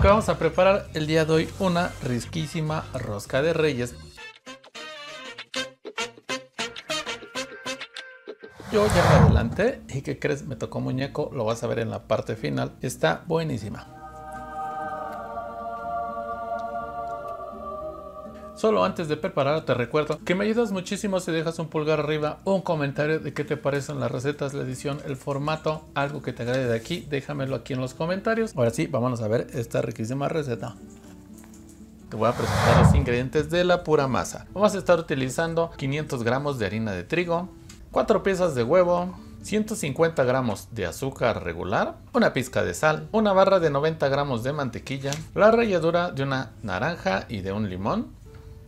que vamos a preparar el día de hoy, una risquísima rosca de reyes. Yo ya me adelanté y que crees, me tocó muñeco, lo vas a ver en la parte final, está buenísima. Solo antes de preparar te recuerdo que me ayudas muchísimo si dejas un pulgar arriba un comentario de qué te parecen las recetas, la edición, el formato, algo que te agrade de aquí, déjamelo aquí en los comentarios. Ahora sí, vámonos a ver esta riquísima receta te voy a presentar los ingredientes de la pura masa. Vamos a estar utilizando 500 gramos de harina de trigo, 4 piezas de huevo, 150 gramos de azúcar regular, una pizca de sal, una barra de 90 gramos de mantequilla, la ralladura de una naranja y de un limón,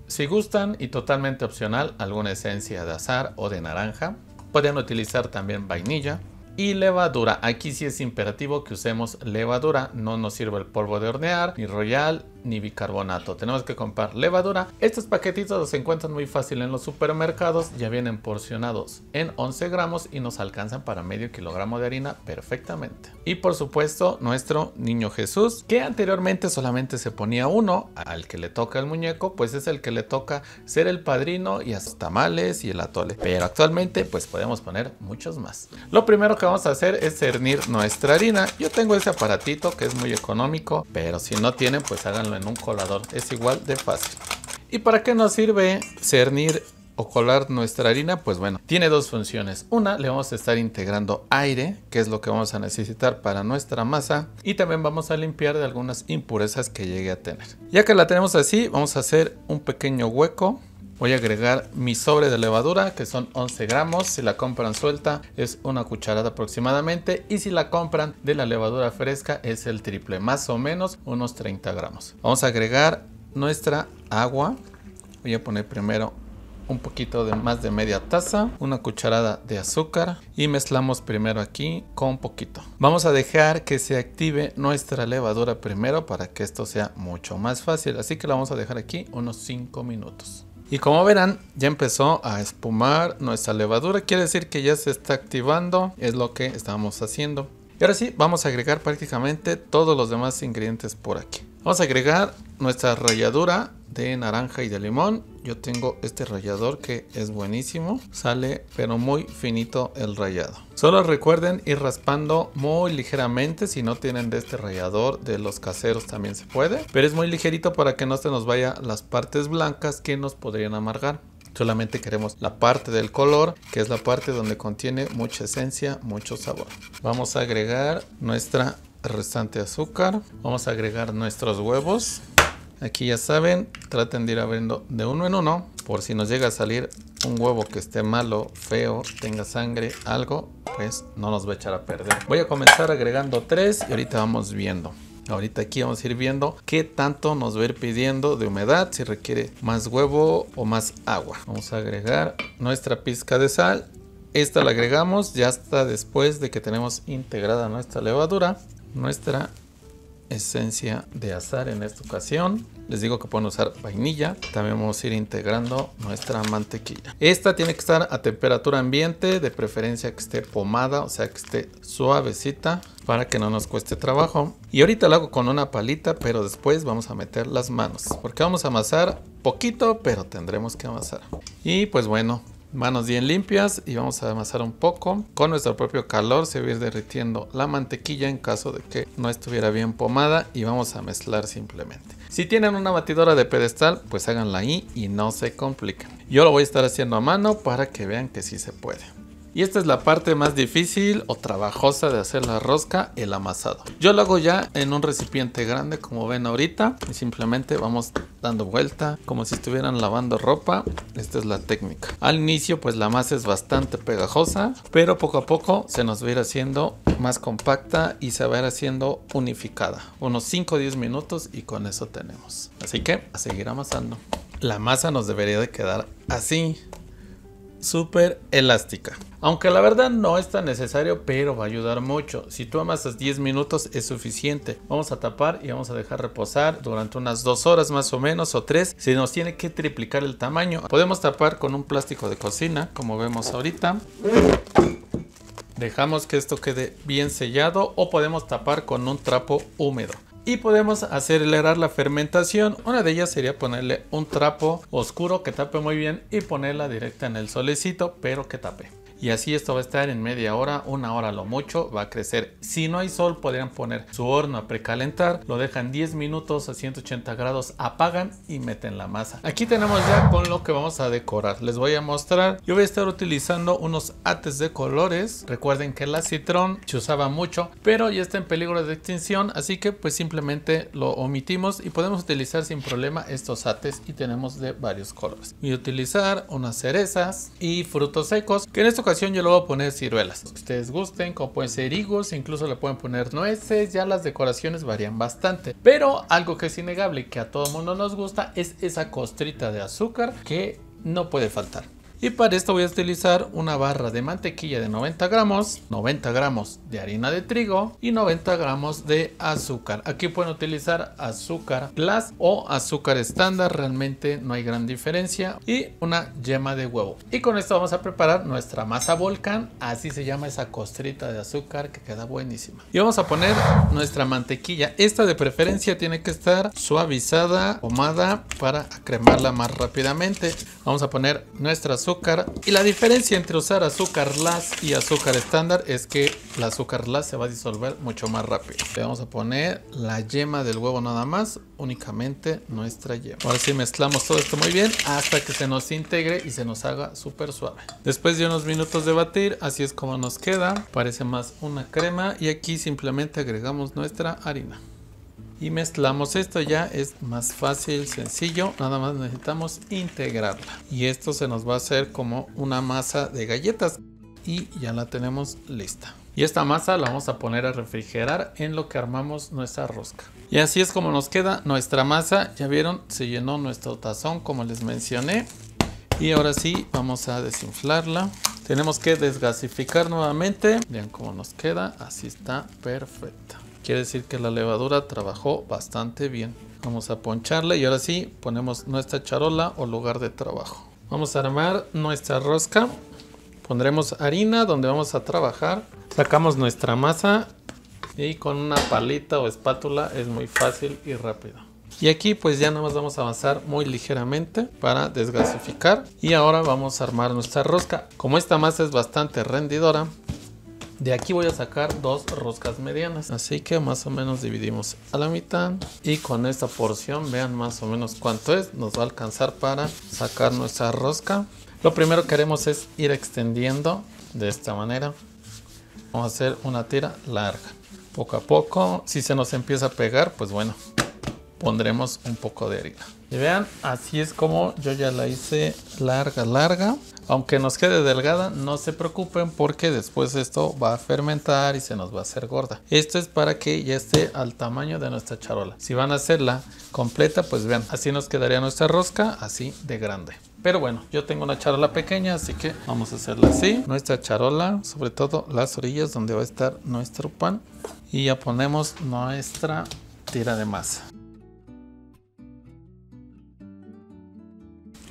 si gustan, y totalmente opcional, alguna esencia de azar o de naranja. Pueden utilizar también vainilla. Y levadura, aquí sí es imperativo que usemos levadura, no nos sirve el polvo de hornear, ni royal, ni bicarbonato. Tenemos que comprar levadura. Estos paquetitos los encuentran muy fácil en los supermercados. Ya vienen porcionados en 11 gramos y nos alcanzan para medio kilogramo de harina perfectamente. Y por supuesto nuestro niño Jesús, que anteriormente solamente se ponía uno al que le toca el muñeco, pues es el que le toca ser el padrino y a sus tamales y el atole. Pero actualmente pues podemos poner muchos más. Lo primero que vamos a hacer es cernir nuestra harina. Yo tengo ese aparatito que es muy económico, pero si no tienen pues háganlo en un colador. Es igual de fácil. ¿Y para qué nos sirve cernir o colar nuestra harina? Pues bueno, tiene dos funciones. Una, le vamos a estar integrando aire, que es lo que vamos a necesitar para nuestra masa. Y también vamos a limpiar de algunas impurezas que llegue a tener. Ya que la tenemos así, vamos a hacer un pequeño hueco Voy a agregar mi sobre de levadura que son 11 gramos. Si la compran suelta es una cucharada aproximadamente y si la compran de la levadura fresca es el triple, más o menos unos 30 gramos. Vamos a agregar nuestra agua. Voy a poner primero un poquito de más de media taza, una cucharada de azúcar y mezclamos primero aquí con un poquito. Vamos a dejar que se active nuestra levadura primero para que esto sea mucho más fácil, así que la vamos a dejar aquí unos 5 minutos. Y como verán, ya empezó a espumar nuestra levadura. Quiere decir que ya se está activando. Es lo que estamos haciendo. Y ahora sí, vamos a agregar prácticamente todos los demás ingredientes por aquí. Vamos a agregar nuestra ralladura de naranja y de limón. Yo tengo este rallador que es buenísimo. Sale pero muy finito el rallado. Solo recuerden ir raspando muy ligeramente. Si no tienen de este rallador, de los caseros también se puede. Pero es muy ligerito para que no se nos vaya las partes blancas que nos podrían amargar solamente queremos la parte del color que es la parte donde contiene mucha esencia mucho sabor vamos a agregar nuestra restante azúcar vamos a agregar nuestros huevos Aquí ya saben, traten de ir abriendo de uno en uno. Por si nos llega a salir un huevo que esté malo, feo, tenga sangre, algo, pues no nos va a echar a perder. Voy a comenzar agregando tres y ahorita vamos viendo. Ahorita aquí vamos a ir viendo qué tanto nos va a ir pidiendo de humedad, si requiere más huevo o más agua. Vamos a agregar nuestra pizca de sal. Esta la agregamos ya hasta después de que tenemos integrada nuestra levadura, nuestra esencia de azar en esta ocasión. Les digo que pueden usar vainilla. También vamos a ir integrando nuestra mantequilla. Esta tiene que estar a temperatura ambiente, de preferencia que esté pomada, o sea que esté suavecita para que no nos cueste trabajo. Y ahorita lo hago con una palita, pero después vamos a meter las manos, porque vamos a amasar poquito, pero tendremos que amasar. Y pues bueno, Manos bien limpias y vamos a amasar un poco. Con nuestro propio calor se va a ir derritiendo la mantequilla en caso de que no estuviera bien pomada y vamos a mezclar simplemente. Si tienen una batidora de pedestal, pues háganla ahí y no se compliquen. Yo lo voy a estar haciendo a mano para que vean que sí se puede. Y esta es la parte más difícil o trabajosa de hacer la rosca, el amasado. Yo lo hago ya en un recipiente grande como ven ahorita y simplemente vamos dando vuelta como si estuvieran lavando ropa. Esta es la técnica. Al inicio pues la masa es bastante pegajosa, pero poco a poco se nos va a ir haciendo más compacta y se va a ir haciendo unificada. Unos 5 o 10 minutos y con eso tenemos. Así que a seguir amasando. La masa nos debería de quedar así súper elástica. Aunque la verdad no es tan necesario, pero va a ayudar mucho. Si tú amasas 10 minutos es suficiente. Vamos a tapar y vamos a dejar reposar durante unas 2 horas más o menos o 3. Si nos tiene que triplicar el tamaño. Podemos tapar con un plástico de cocina, como vemos ahorita. Dejamos que esto quede bien sellado o podemos tapar con un trapo húmedo y podemos acelerar la fermentación. Una de ellas sería ponerle un trapo oscuro que tape muy bien y ponerla directa en el solecito, pero que tape y así esto va a estar en media hora, una hora lo mucho, va a crecer. Si no hay sol podrían poner su horno a precalentar, lo dejan 10 minutos a 180 grados, apagan y meten la masa. Aquí tenemos ya con lo que vamos a decorar, les voy a mostrar. Yo voy a estar utilizando unos ates de colores, recuerden que la citrón se usaba mucho, pero ya está en peligro de extinción, así que pues simplemente lo omitimos y podemos utilizar sin problema estos ates y tenemos de varios colores. Voy a utilizar unas cerezas y frutos secos, que en esta ocasión yo le voy a poner ciruelas. Ustedes gusten, como pueden ser higos, incluso le pueden poner nueces, ya las decoraciones varían bastante. Pero algo que es innegable que a todo mundo nos gusta es esa costrita de azúcar que no puede faltar. Y para esto voy a utilizar una barra de mantequilla de 90 gramos, 90 gramos de harina de trigo y 90 gramos de azúcar. Aquí pueden utilizar azúcar glass o azúcar estándar, realmente no hay gran diferencia. Y una yema de huevo. Y con esto vamos a preparar nuestra masa volcán, así se llama esa costrita de azúcar que queda buenísima. Y vamos a poner nuestra mantequilla. Esta de preferencia tiene que estar suavizada, pomada para cremarla más rápidamente. Vamos a poner nuestras y la diferencia entre usar azúcar las y azúcar estándar es que la azúcar las se va a disolver mucho más rápido. Le vamos a poner la yema del huevo nada más, únicamente nuestra yema. Ahora sí mezclamos todo esto muy bien hasta que se nos integre y se nos haga súper suave. Después de unos minutos de batir, así es como nos queda. Parece más una crema y aquí simplemente agregamos nuestra harina y mezclamos esto ya es más fácil sencillo nada más necesitamos integrarla y esto se nos va a hacer como una masa de galletas y ya la tenemos lista y esta masa la vamos a poner a refrigerar en lo que armamos nuestra rosca y así es como nos queda nuestra masa ya vieron se llenó nuestro tazón como les mencioné y ahora sí vamos a desinflarla tenemos que desgasificar nuevamente vean cómo nos queda así está perfecta Quiere decir que la levadura trabajó bastante bien. Vamos a poncharla y ahora sí ponemos nuestra charola o lugar de trabajo. Vamos a armar nuestra rosca. Pondremos harina donde vamos a trabajar. Sacamos nuestra masa y con una palita o espátula es muy fácil y rápido. Y aquí pues ya nada más vamos a avanzar muy ligeramente para desgasificar. Y ahora vamos a armar nuestra rosca. Como esta masa es bastante rendidora, de aquí voy a sacar dos roscas medianas. Así que más o menos dividimos a la mitad. Y con esta porción, vean más o menos cuánto es. Nos va a alcanzar para sacar nuestra rosca. Lo primero que haremos es ir extendiendo de esta manera. Vamos a hacer una tira larga. Poco a poco, si se nos empieza a pegar, pues bueno, pondremos un poco de harina vean, así es como yo ya la hice larga, larga. Aunque nos quede delgada, no se preocupen porque después esto va a fermentar y se nos va a hacer gorda. Esto es para que ya esté al tamaño de nuestra charola. Si van a hacerla completa, pues vean, así nos quedaría nuestra rosca, así de grande. Pero bueno, yo tengo una charola pequeña, así que vamos a hacerla así. Nuestra charola, sobre todo las orillas donde va a estar nuestro pan. Y ya ponemos nuestra tira de masa.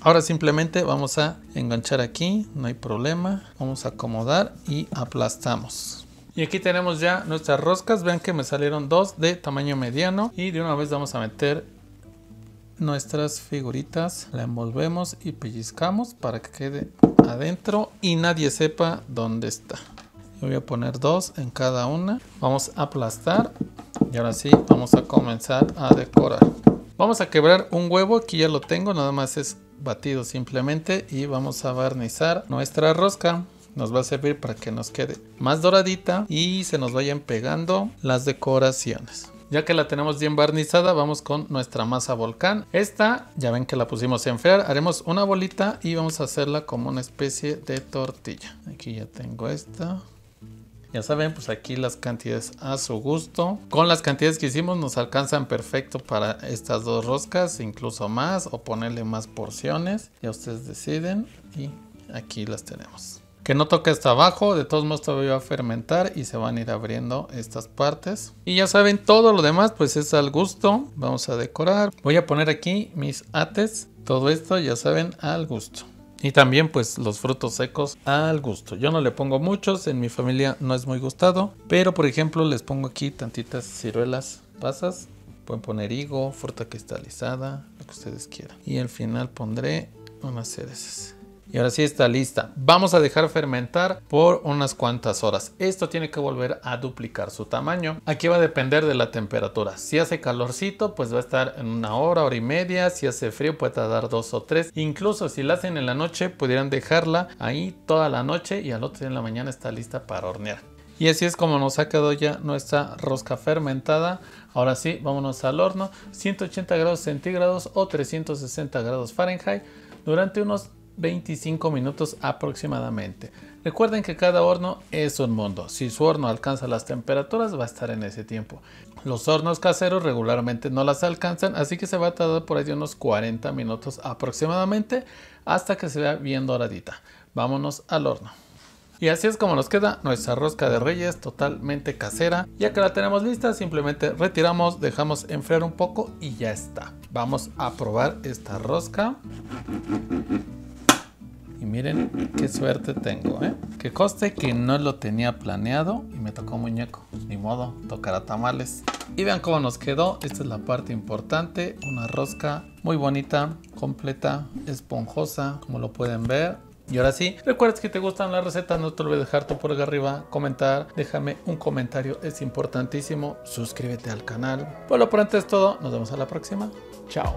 Ahora simplemente vamos a enganchar aquí, no hay problema. Vamos a acomodar y aplastamos. Y aquí tenemos ya nuestras roscas. Vean que me salieron dos de tamaño mediano. Y de una vez vamos a meter nuestras figuritas. La envolvemos y pellizcamos para que quede adentro y nadie sepa dónde está. voy a poner dos en cada una. Vamos a aplastar. Y ahora sí, vamos a comenzar a decorar. Vamos a quebrar un huevo. Aquí ya lo tengo. Nada más es batido simplemente y vamos a barnizar nuestra rosca nos va a servir para que nos quede más doradita y se nos vayan pegando las decoraciones. Ya que la tenemos bien barnizada, vamos con nuestra masa volcán. Esta, ya ven que la pusimos a enfriar, haremos una bolita y vamos a hacerla como una especie de tortilla. Aquí ya tengo esta. Ya saben, pues aquí las cantidades a su gusto. Con las cantidades que hicimos nos alcanzan perfecto para estas dos roscas, incluso más, o ponerle más porciones. Ya ustedes deciden y aquí las tenemos. Que no toque hasta abajo, de todos modos todavía va a fermentar y se van a ir abriendo estas partes. Y ya saben, todo lo demás pues es al gusto. Vamos a decorar. Voy a poner aquí mis ates. Todo esto ya saben al gusto. Y también pues los frutos secos al gusto. Yo no le pongo muchos, en mi familia no es muy gustado, pero por ejemplo les pongo aquí tantitas ciruelas pasas. Pueden poner higo, fruta cristalizada, lo que ustedes quieran. Y al final pondré unas cerezas y ahora sí está lista. Vamos a dejar fermentar por unas cuantas horas. Esto tiene que volver a duplicar su tamaño. Aquí va a depender de la temperatura. Si hace calorcito, pues va a estar en una hora, hora y media. Si hace frío, puede tardar dos o tres. Incluso si la hacen en la noche, pudieran dejarla ahí toda la noche y al otro día en la mañana está lista para hornear. Y así es como nos ha quedado ya nuestra rosca fermentada. Ahora sí, vámonos al horno. 180 grados centígrados o 360 grados Fahrenheit durante unos 25 minutos aproximadamente. Recuerden que cada horno es un mundo. Si su horno alcanza las temperaturas va a estar en ese tiempo. Los hornos caseros regularmente no las alcanzan, así que se va a tardar por ahí unos 40 minutos aproximadamente hasta que se vea bien doradita. Vámonos al horno. Y así es como nos queda nuestra rosca de reyes totalmente casera. Ya que la tenemos lista, simplemente retiramos, dejamos enfriar un poco y ya está. Vamos a probar esta rosca. Y miren qué suerte tengo, ¿eh? Que coste que no lo tenía planeado y me tocó muñeco. Ni modo, tocará tamales. Y vean cómo nos quedó. Esta es la parte importante. Una rosca muy bonita, completa, esponjosa, como lo pueden ver. Y ahora sí, recuerda que te gustan las recetas, no te olvides dejar tu pulgar arriba, comentar, déjame un comentario, es importantísimo, suscríbete al canal. Por lo pronto es todo, nos vemos a la próxima, chao.